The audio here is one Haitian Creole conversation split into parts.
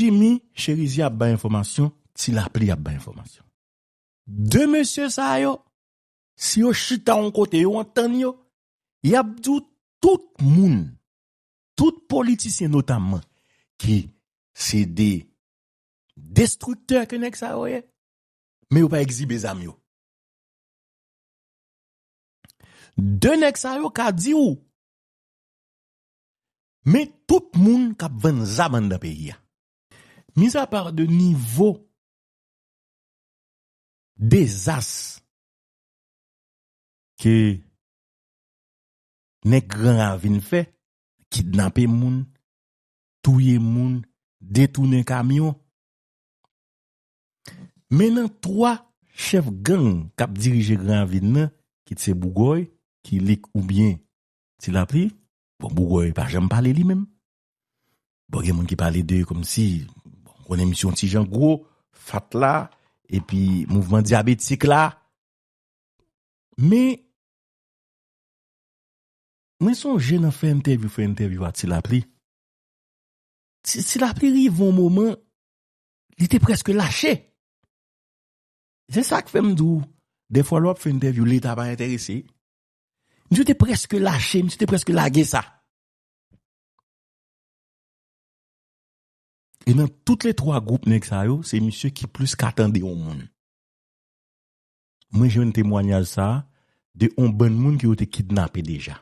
jimi, chèri zi ap ba informasyon, ti la ap li ap ba informasyon. De mè sè sa yo, si yo chita an kote yo, an tan yo, yap djou tout moun, tout politisyen notamman, ki se de destrouteur ke nek sa yo ye, mè yo pa ekzi bezam yo. De nek sa yo, ka di yo, mè tout moun kap ven zaman da peyi ya. Misa par de nivou de zas ke nek gran avin fe kidnapen moun, touye moun, detounen kamyon. Menan, 3 chev gang kap dirije gran avin nan, ki tse Bougoy, ki lik ou bien si la pri, bon Bougoy pa jem pale li men. Bon gen moun ki pale dey kom si... Bon emisyon ti jan gro, fat la, epi mouvment diabetik la. Me, mwen son jen an fèm tevy fèm tevy vat si la pli. Si la pli rive an mouman, li te preske lâche. Se sa k fèm dou, defwa lop fèm tevy li taban etere se, mi se te preske lâche, mi se te preske lage sa. E nan tout le 3 group nek sa yo, se misye ki plus katande yo moun. Mwen jwen temwanyal sa, de yon ban moun ki yo te kidnapè deja.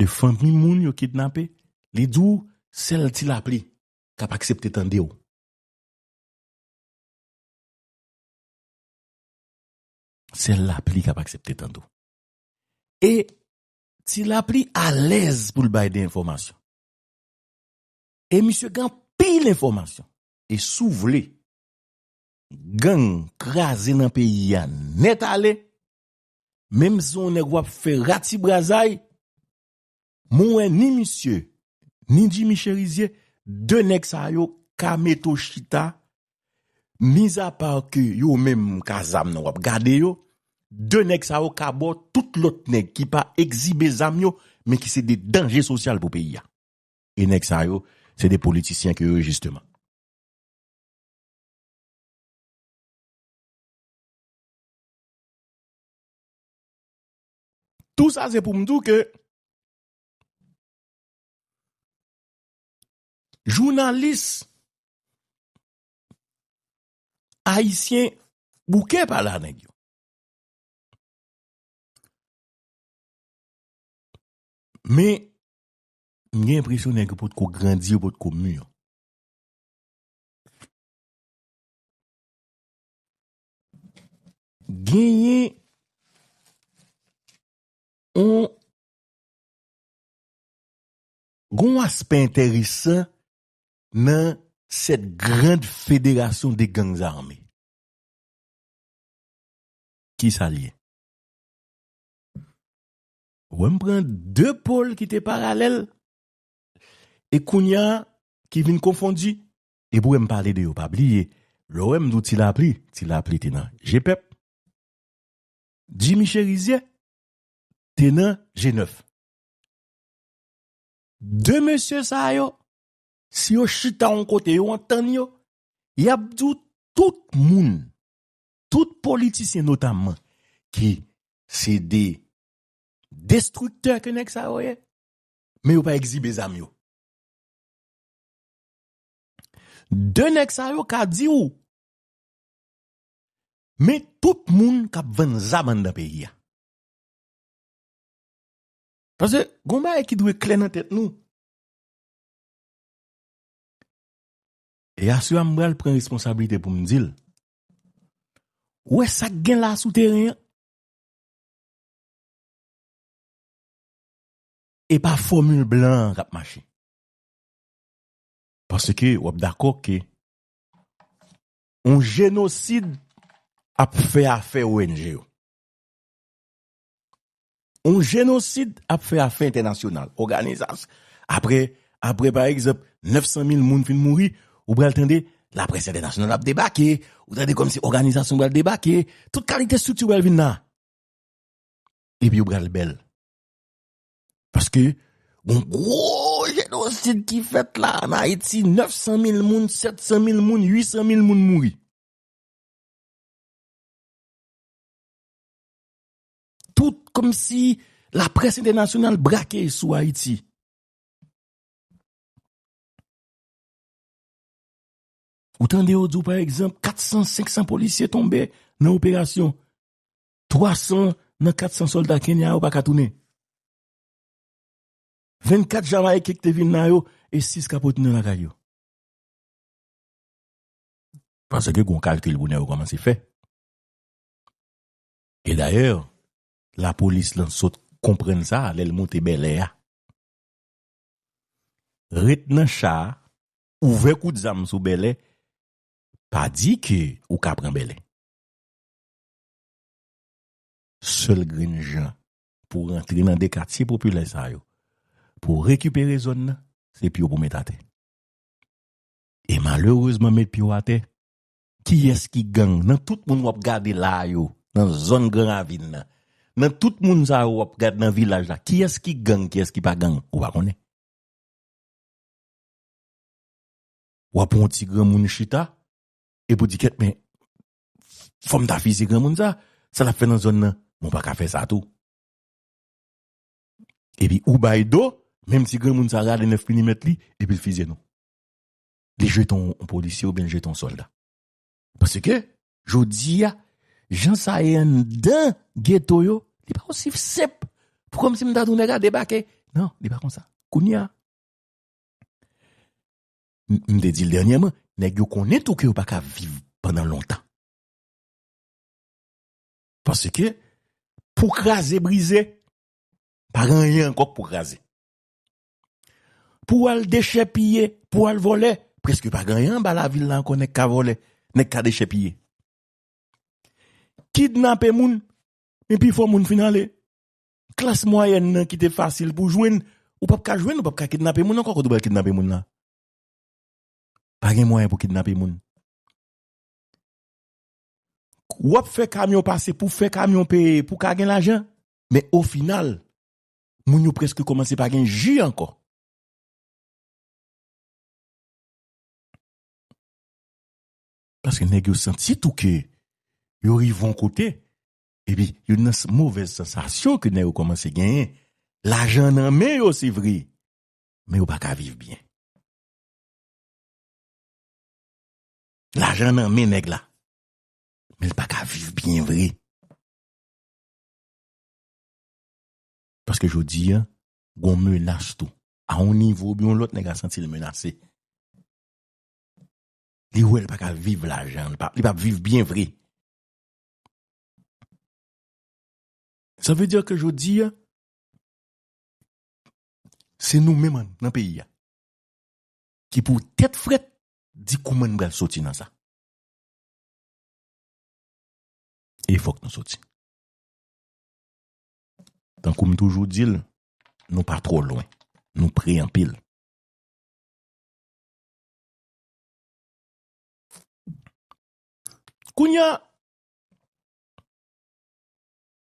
De fante mi moun yo kidnapè, li djou sel ti la pli kap aksepte tan de yo. Sel la pli kap aksepte tan do. E ti la pli alèz pou l bay de informasyon. E misye gan pi l'informasyon. E sou vle. Gan krasen nan peyi ya net ale. Mem zon e wap fe rati brazay. Mwen ni misye. Ni di mi cherize. De nek sa yo. Ka meto chita. Miza par ki yo menm ka zam nan wap gade yo. De nek sa yo. Ka bo tout lot nek ki pa ekzibe zam yo. Men ki se de denje sosyal pou peyi ya. E nek sa yo. c'est des politiciens que eux, justement. Tout ça, c'est pour me dire que journaliste haïtien bouquet par la Mais Mwen mwen preso nan ke pot ko grandye ou pot ko mure. Genyen an goun aspe enterisan nan set grand federasyon de gangz arme. Ki sa liye? Wè mwen pren de poule ki te paralel Ekounyan ki vin konfondi, e pou wèm pale de yo pabliye, lò wèm douti la apri, ti la apri tenan, jepep, jimichirizye, tenan, jeneuf. De monsye sa yo, si yo chita an kote, yo an tan yo, yabdou tout moun, tout politisyen notamman, ki se de destrouteur kene ksa yo ye, me yo pa egzibe zamyo. De nek sa yo ka di ou. Me tout moun kap ven zaban da peyi ya. Pase, gombe a e ki dwe kle nan tet nou. E asyo ambrel pren responsabilite pou mdil. Ou e sak gen la sou teren ya. E pa formule blan rap machi. Pase ki wap dakor ki Un genosid ap fè a fè ONG ou Un genosid ap fè a fè international Organizans Apre, apre pa ekzop 900.000 moun fin mouri Ou bral tende La presye international ap debake Ou tende kom si organizans ou bral debake Tout kalite souti ou bral vin na Ebi ou bral bel Pase ki Bon gros génocide qui fait là en Haïti, 900 000 moun, 700 000 moun, 800 000 moun mouri. Tout comme si la presse internationale braquait sur Haïti. Autant de par exemple, 400, 500 policiers tombés dans l'opération. 300 dans 400 soldats Kenya ou pas 24 jama e kik te vin nan yo, e 6 kapot nou nan kay yo. Pase ke kon kalkil pou nou yon koman se fe. E daye, la polis lan sot kompren sa, lel moun te bele ya. Ret nan chan, ouve kout zam sou bele, pa di ke ou kapren bele. Sele grin jan, pou rentri nan dekati popule sa yo. pou rekupere zon nan, se pyo pou met ate. E malerouzman met pyo ate, ki eski gang, nan tout moun wap gade la yo, nan zon gang avin nan, nan tout moun zan wap gade nan vilaj la, ki eski gang, ki eski pa gang, wakone. Wap wap si gang moun chita, e pou diket men, fom ta fizi gang moun zan, sa la fe nan zon nan, moun pa ka fe sa tou. E bi ou bay do, Mem si gwen moun sa rade nef pinimet li, li bil fizye nou. Li jeton polisi ou ben jeton solda. Pase ke, jodi ya, jan sa e yon den geto yo, li pa kon si fsep, pou kon si mta doun e ga debake. Non, li pa kon sa, koun ya. Mde di l denyeme, neg yo kon neto ki yo pa ka viv panan lontan. Pase ke, pou krasi brise, pa ranye ankok pou krasi. pou al deche pye, pou al vole, preske pa gen yon bala vil lanko nek ka vole, nek ka deche pye. Kidnapè moun, en pi fò moun finalè, klas mwayen nan ki te fasil pou jwen, ou pap ka jwen ou pap ka kidnapè moun, an kon kon dobel kidnapè moun la. Pagè mwayen pou kidnapè moun. Wap fè kamyon pase pou fè kamyon pe pou kagen la jen, men o final, moun yo preske komanse pagè jyen ko. Lorske neg yo senti touke, yo rivon kote, ebi, yo nas mouvez sensasyon ke neg yo komanse genyen, la jan nan men yo se vri, men yo baka viv bien. La jan nan men neg la, men baka viv bien vri. Paske yo di, gon menas tou, a on nivou, biyon lot neg a senti le menase. li wèl pa kal vive la jan, li pa vive byen vre. Sa vè diyo ke jodi ya, se nou mèman nan peyi ya, ki pou tèt fret, di kouman nou bel soti nan sa. E fok nou soti. Tan koum toujou dil, nou pa tro lwen, nou prey an pil. Kounia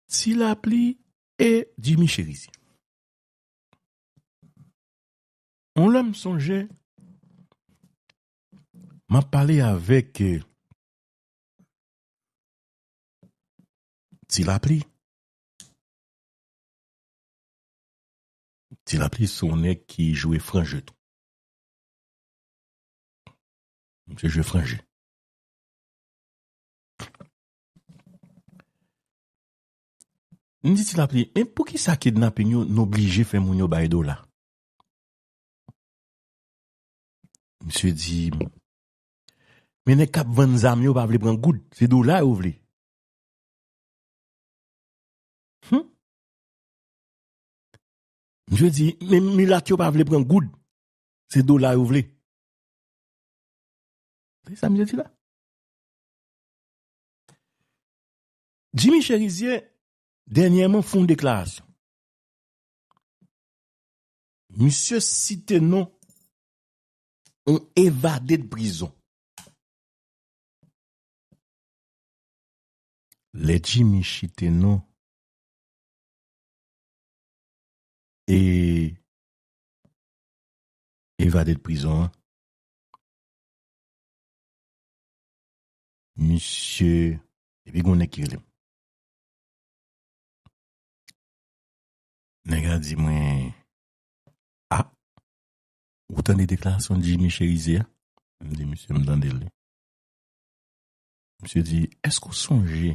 si et Jimmy chérie On l'a songeait, m'a parlé avec si euh, Tilapli, son Si son qui jouait frangé tout. Monsieur Jeu Ndi ti la priye, men pou ki sa ke dna pe nyo n'oblije fe moun yo baye do la? Mse di, men e kap van zam yo pa vle pran goud, se do la yo vle. Hm? Mse di, men mi la ti yo pa vle pran goud, se do la yo vle. Sa mse di la. dernièrement font une déclaration. Monsieur non. ont évadé de prison. Les Jimmy non. et évadé de prison. Hein. Monsieur, et puis on est Nega di mwen, ap, wotan de deklarasyon Jimmy Cherizier? Mwen di, mwen se mdandele. Mwen se di, esko sonje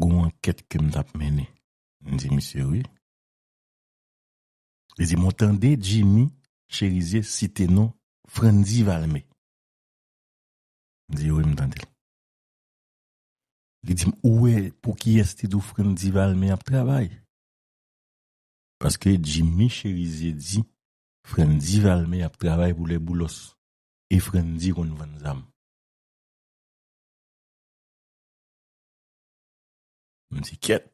goun an ket ke mdap mene? Mwen di, mwen se, wè? Non li di, mwen tande Jimmy Cherizier sitenon Frenzy Valmet? Mwen di, wè mdandele. Li di, mwen wè pou ki este dou Frenzy Valmet ap travay? Paske jimi chirize di, frenzi valme yap travay pou le boulos, e frenzi roun vanzam. M ziket.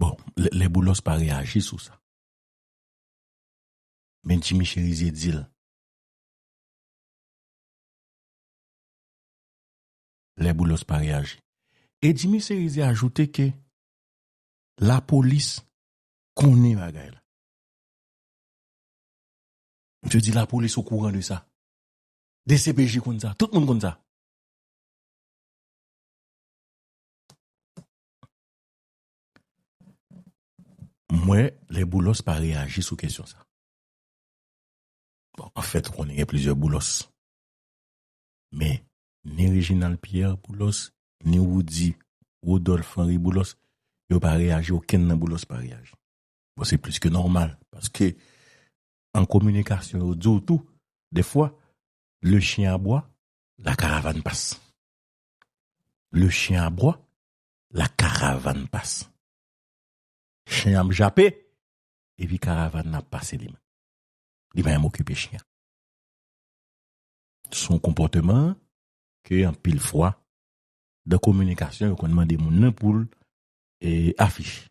Bon, le boulos pa reagi sou sa. Men jimi chirize dil. Le boulos pa reagi. E jimi chirize ajoute ke, la polis, Kouni waga el. Mwen se di la polis sou kouran de sa. De CPJ kon sa. Tout moun kon sa. Mwen, le boulos pa reagi sou kesyon sa. Bon, an fèt, kon enge plizye boulos. Men, ni Reginald Pierre boulos, ni Woudi, ou Dolph Henry boulos, yo pa reagi ou ken nan boulos pa reagi. c'est plus que normal. Parce que, en communication audio, tout, des fois, le chien aboie, la caravane passe. Le chien aboie, la caravane passe. Chien me jappé, et puis caravane n'a pas ses Il va m'occuper chien. Son comportement, que en pile froid, de communication, qu'on demande des gens et affiche.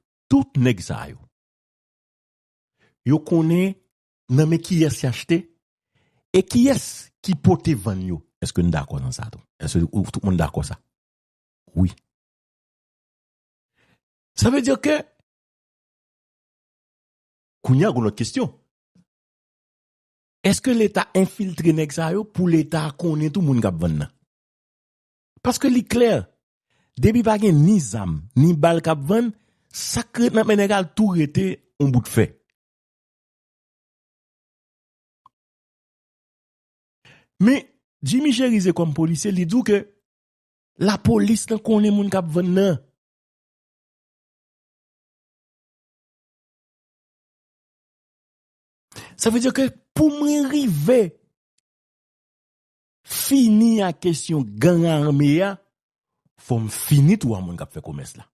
tout nek sa yo. Yo konen, nanme ki yes yachete, e ki yes ki pote ven yo. Eske nou da akwa nan sa tou? Eske nou tout moun da akwa sa? Oui. Sa ve diyo ke, kounya gounot kestyon. Eske l'Etat infiltre nek sa yo, pou l'Etat konen tou moun kap ven nan? Paske li kler, debi bagen ni zam, ni bal kap ven, sa kret nan men e gal tou rete an bout fe. Me, jimijerize kom polise, li dou ke la polise nan konen moun kap ven nan. Sa ve diyo ke pou mwen rive fini a kesyon gang arme ya, fom fini tou an moun kap fe komes la.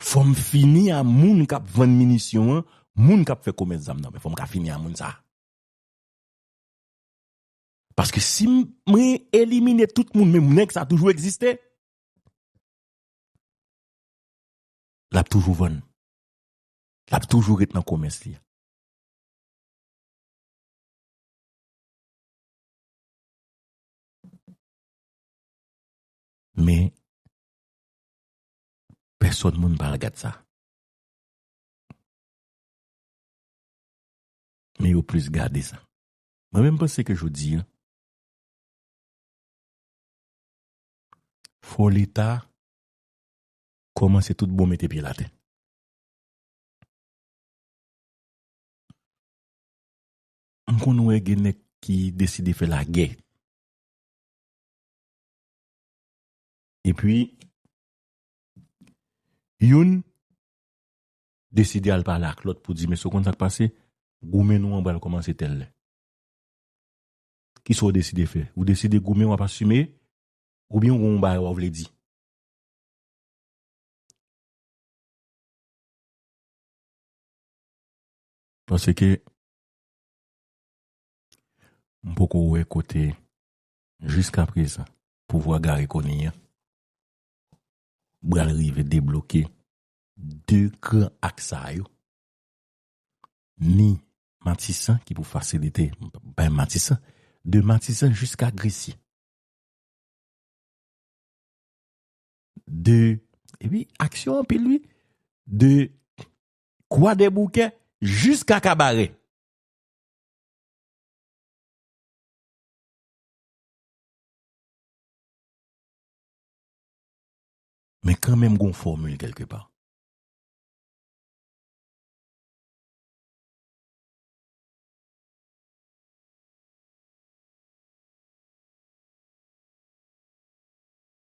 Fom fini a moun kap ven minisyon an, moun kap fe komes zam nan, fom ka fini a moun sa. Paske si mwen elimine tout moun men mounen ki sa toujou egziste, la pou toujou ven, la pou toujou rit nan komes li. Sot moun pa l gade sa. Me yo plus gade sa. Ma menm pa se ke jou di yo. Folita koman se tout bo mette pi la te. M kon nou e genek ki deside fe la genek. E pi e pi yon deside al pa la klot pou di mè so kontak pase, goumen nou an ba al koman se tel. Ki sou deside fe? Ou deside goumen wap asume, goumen ou an ba wav le di. Pase ke mpoko ou ekote jiska pre sa pou wak gare koni ya. Bwè rive deblokè de kran aksay ni matisan ki pou fasilite ben matisan, de matisan jiska gresi. De, ewi, aksyon pi lwi, de kwa deblokè jiska kabare. Mais quand même, qu'on formule quelque part.